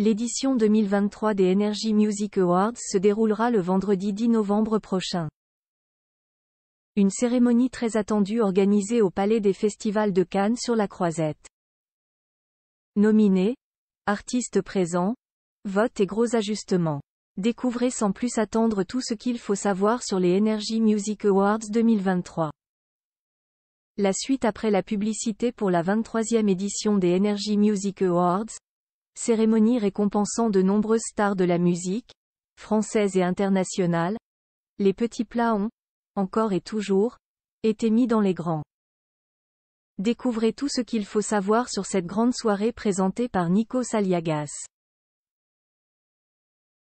L'édition 2023 des Energy Music Awards se déroulera le vendredi 10 novembre prochain. Une cérémonie très attendue organisée au Palais des Festivals de Cannes sur la Croisette. Nominés, artistes présents, votes et gros ajustements. Découvrez sans plus attendre tout ce qu'il faut savoir sur les Energy Music Awards 2023. La suite après la publicité pour la 23e édition des Energy Music Awards, cérémonie récompensant de nombreuses stars de la musique, française et internationale, les petits plats ont, encore et toujours, été mis dans les grands. Découvrez tout ce qu'il faut savoir sur cette grande soirée présentée par Nico Saliagas.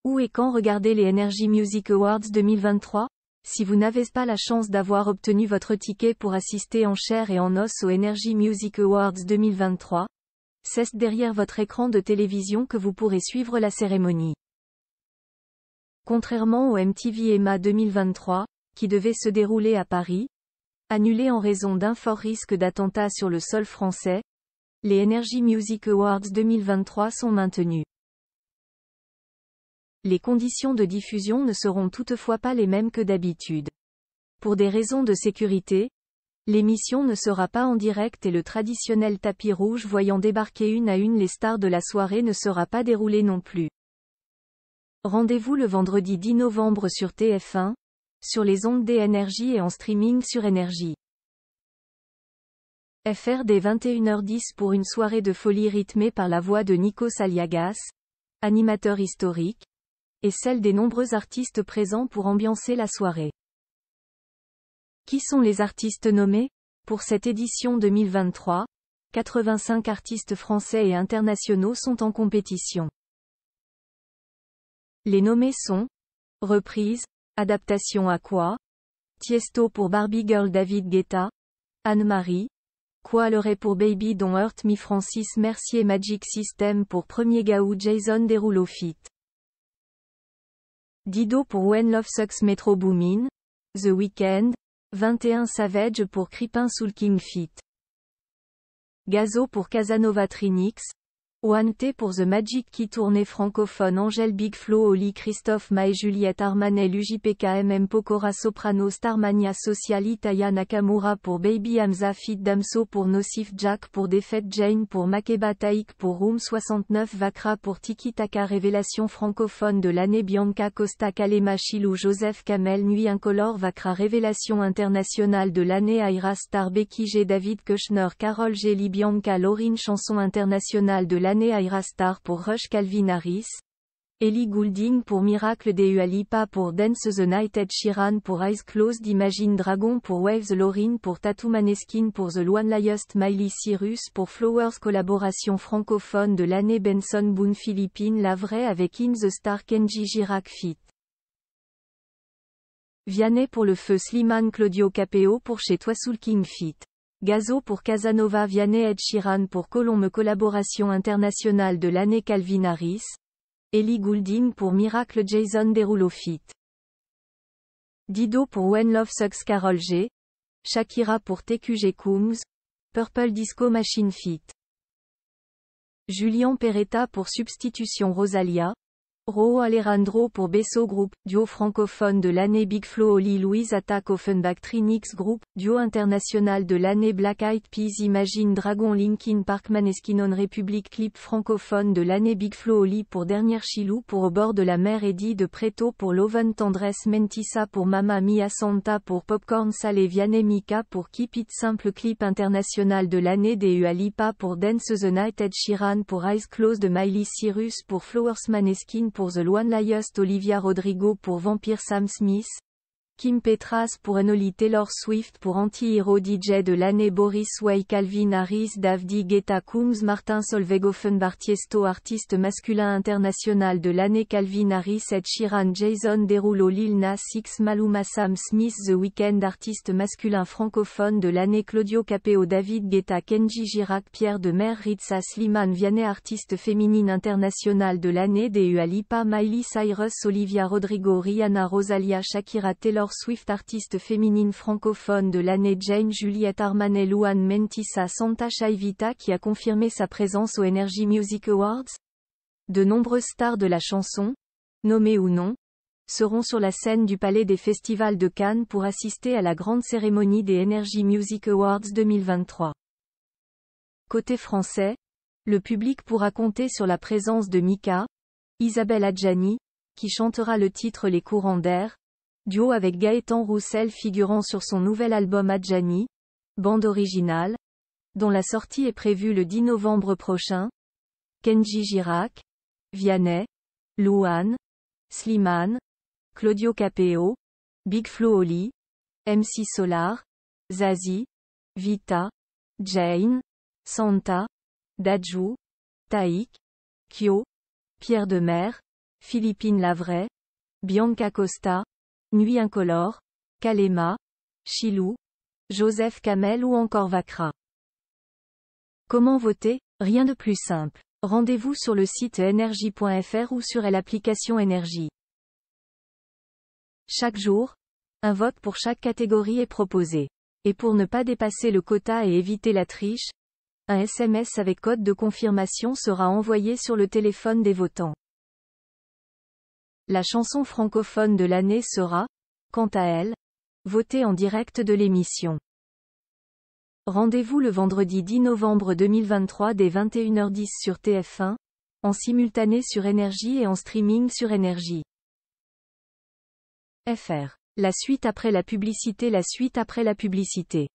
Où et quand regarder les Energy Music Awards 2023 Si vous n'avez pas la chance d'avoir obtenu votre ticket pour assister en chair et en os aux Energy Music Awards 2023, cesse derrière votre écran de télévision que vous pourrez suivre la cérémonie. Contrairement au MTV EMA 2023, qui devait se dérouler à Paris, annulé en raison d'un fort risque d'attentat sur le sol français, les Energy Music Awards 2023 sont maintenus. Les conditions de diffusion ne seront toutefois pas les mêmes que d'habitude. Pour des raisons de sécurité, L'émission ne sera pas en direct et le traditionnel tapis rouge voyant débarquer une à une les stars de la soirée ne sera pas déroulé non plus. Rendez-vous le vendredi 10 novembre sur TF1, sur les ondes d'NRJ et en streaming sur énergie. FR dès 21h10 pour une soirée de folie rythmée par la voix de Nico Saliagas, animateur historique, et celle des nombreux artistes présents pour ambiancer la soirée. Qui sont les artistes nommés Pour cette édition 2023, 85 artistes français et internationaux sont en compétition. Les nommés sont Reprise, Adaptation à quoi Tiesto pour Barbie Girl David Guetta, Anne-Marie, Quoi l'aurait pour Baby dont Hurt Me Francis Mercier Magic System pour Premier Gaou Jason Derulo Fit. Dido pour When Love Sucks Metro Boomin, The Weeknd, 21 Savage pour Crippin Soul King Fit. Gazo pour Casanova Trinix, One T pour The Magic qui tournée francophone Angel Big Flow Oli Christophe Mae Juliette Armanel UJPKMM Pokora Soprano Starmania Social Itaya Nakamura pour Baby Hamza Fit Damso pour Nocif Jack pour Défaite Jane pour Makeba Taïk pour Room 69 Vakra pour Tiki Taka Révélation francophone de l'année Bianca Costa Kalema Chilou Joseph Kamel Nuit Incolore Vakra Révélation internationale de l'année Aira Star Becky G David Kushner Carole Géli Bianca Laurine Chanson internationale de l'année l'année Aira Star pour Rush Calvin Harris, Ellie Goulding pour Miracle de Ualipa pour Dance the Night Ed pour Eyes Closed Imagine Dragon pour Waves Lauryn pour Tattoo Maneskin pour The One Liust Miley Cyrus pour Flowers Collaboration francophone de l'année Benson Boone Philippine La Vraie avec In the Star Kenji Girac Fit. Vianney pour le feu Slimane Claudio Capeo pour chez toi Soul King Fit. Gazo pour Casanova Vianney Ed Sheeran pour Colombe Collaboration internationale de l'année Calvin Harris. Ellie Goulding pour Miracle Jason Derulo Fit. Dido pour When Love Sucks Carol G. Shakira pour TQG Coombs. Purple Disco Machine Fit. Julien Peretta pour Substitution Rosalia. Roo Alejandro pour Besso Group, duo francophone de l'année Big Flow Oli Louise Attack Offenbach Trinix Group, duo international de l'année Black Eyed Peas Imagine Dragon Linkin Park on Republic clip francophone de l'année Big Flow Oli pour Dernière Chilou pour Au bord de la mer Eddie de Preto pour Loven Tendresse Mentissa pour Mama Mia Santa pour Popcorn Salé Vianney Mika pour Keep It Simple clip international de l'année DU Alipa pour Dance the Night Ed Sheeran pour Eyes close de Miley Cyrus pour Flowers Maneskin pour pour The One Liest Olivia Rodrigo pour Vampire Sam Smith, Kim Petras pour Enoli Taylor Swift pour anti-hero DJ de l'année Boris Way Calvin Harris Davdi Guetta Coombs Martin Solveig Bartiesto artiste masculin international de l'année Calvin Harris Ed Shiran Jason Derulo Lil Nas X Maluma Sam Smith The Weeknd artiste masculin francophone de l'année Claudio Capéo, David Guetta Kenji Girac Pierre de Mer Ritza Slimane Vianney artiste féminine internationale de l'année D.U. Alipa Miley Cyrus Olivia Rodrigo Rihanna Rosalia Shakira Taylor Swift Artiste féminine francophone de l'année Jane Juliette Armanet Luan Mentissa Santa Chaivita qui a confirmé sa présence aux Energy Music Awards. De nombreuses stars de la chanson, nommées ou non, seront sur la scène du Palais des Festivals de Cannes pour assister à la grande cérémonie des Energy Music Awards 2023. Côté français, le public pourra compter sur la présence de Mika, Isabelle Adjani, qui chantera le titre Les courants d'air, duo avec Gaëtan Roussel figurant sur son nouvel album Adjani, bande originale, dont la sortie est prévue le 10 novembre prochain, Kenji Girac, Vianney, Louane, Slimane, Claudio Capeo, Big Flo Oli, MC Solar, Zazie, Vita, Jane, Santa, Dajou, Taïk, Kyo, Pierre de Mer. Philippine Lavray, Bianca Costa, Nuit incolore, Kalema, Chilou, Joseph Kamel ou encore Vakra. Comment voter Rien de plus simple. Rendez-vous sur le site energie.fr ou sur l'application énergie. Chaque jour, un vote pour chaque catégorie est proposé. Et pour ne pas dépasser le quota et éviter la triche, un SMS avec code de confirmation sera envoyé sur le téléphone des votants. La chanson francophone de l'année sera, quant à elle, votée en direct de l'émission. Rendez-vous le vendredi 10 novembre 2023 dès 21h10 sur TF1, en simultané sur Énergie et en streaming sur Énergie. FR. La suite après la publicité La suite après la publicité.